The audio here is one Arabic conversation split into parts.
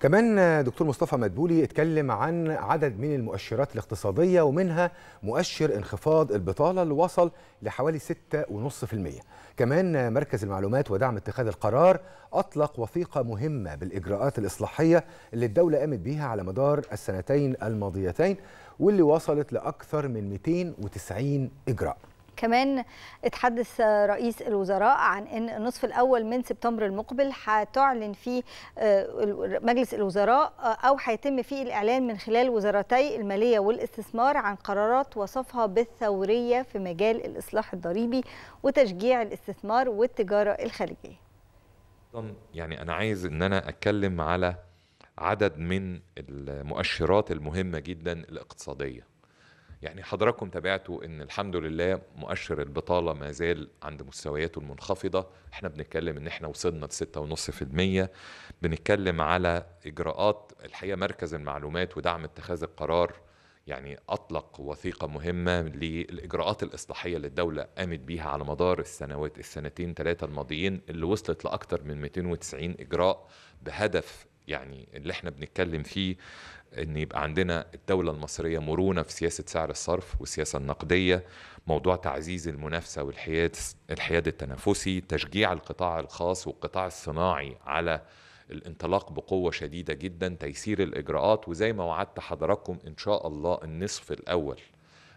كمان دكتور مصطفى مدبولي اتكلم عن عدد من المؤشرات الاقتصادية ومنها مؤشر انخفاض البطالة اللي وصل لحوالي 6.5% كمان مركز المعلومات ودعم اتخاذ القرار أطلق وثيقة مهمة بالإجراءات الإصلاحية اللي الدولة قامت بيها على مدار السنتين الماضيتين واللي وصلت لأكثر من 290 إجراء كمان اتحدث رئيس الوزراء عن ان النصف الاول من سبتمبر المقبل هتعلن فيه آه، مجلس الوزراء آه، او هيتم فيه الاعلان من خلال وزارتي الماليه والاستثمار عن قرارات وصفها بالثوريه في مجال الاصلاح الضريبي وتشجيع الاستثمار والتجاره الخارجيه. يعني انا عايز ان انا اتكلم على عدد من المؤشرات المهمه جدا الاقتصاديه يعني حضراتكم تابعتوا ان الحمد لله مؤشر البطاله ما زال عند مستوياته المنخفضه احنا بنتكلم ان احنا وصلنا ل 6.5% بنتكلم على اجراءات الحقيقه مركز المعلومات ودعم اتخاذ القرار يعني اطلق وثيقه مهمه للاجراءات الاصلاحيه اللي الدوله قامت بيها على مدار السنوات السنتين ثلاثه الماضيين اللي وصلت لاكثر من 290 اجراء بهدف يعني اللي احنا بنتكلم فيه ان يبقى عندنا الدوله المصريه مرونه في سياسه سعر الصرف والسياسه النقديه موضوع تعزيز المنافسه والحياد الحياد التنافسي تشجيع القطاع الخاص والقطاع الصناعي على الانطلاق بقوه شديده جدا تيسير الاجراءات وزي ما وعدت حضراتكم ان شاء الله النصف الاول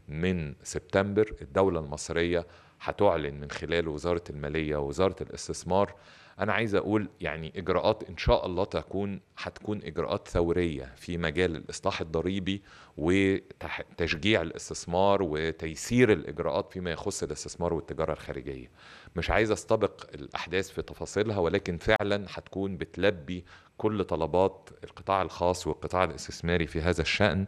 من سبتمبر الدولة المصرية هتعلن من خلال وزارة المالية ووزارة الاستثمار أنا عايز أقول يعني إجراءات إن شاء الله تكون هتكون إجراءات ثورية في مجال الإصلاح الضريبي وتشجيع الاستثمار وتيسير الإجراءات فيما يخص الاستثمار والتجارة الخارجية مش عايز أستبق الأحداث في تفاصيلها ولكن فعلا هتكون بتلبي كل طلبات القطاع الخاص والقطاع الاستثماري في هذا الشأن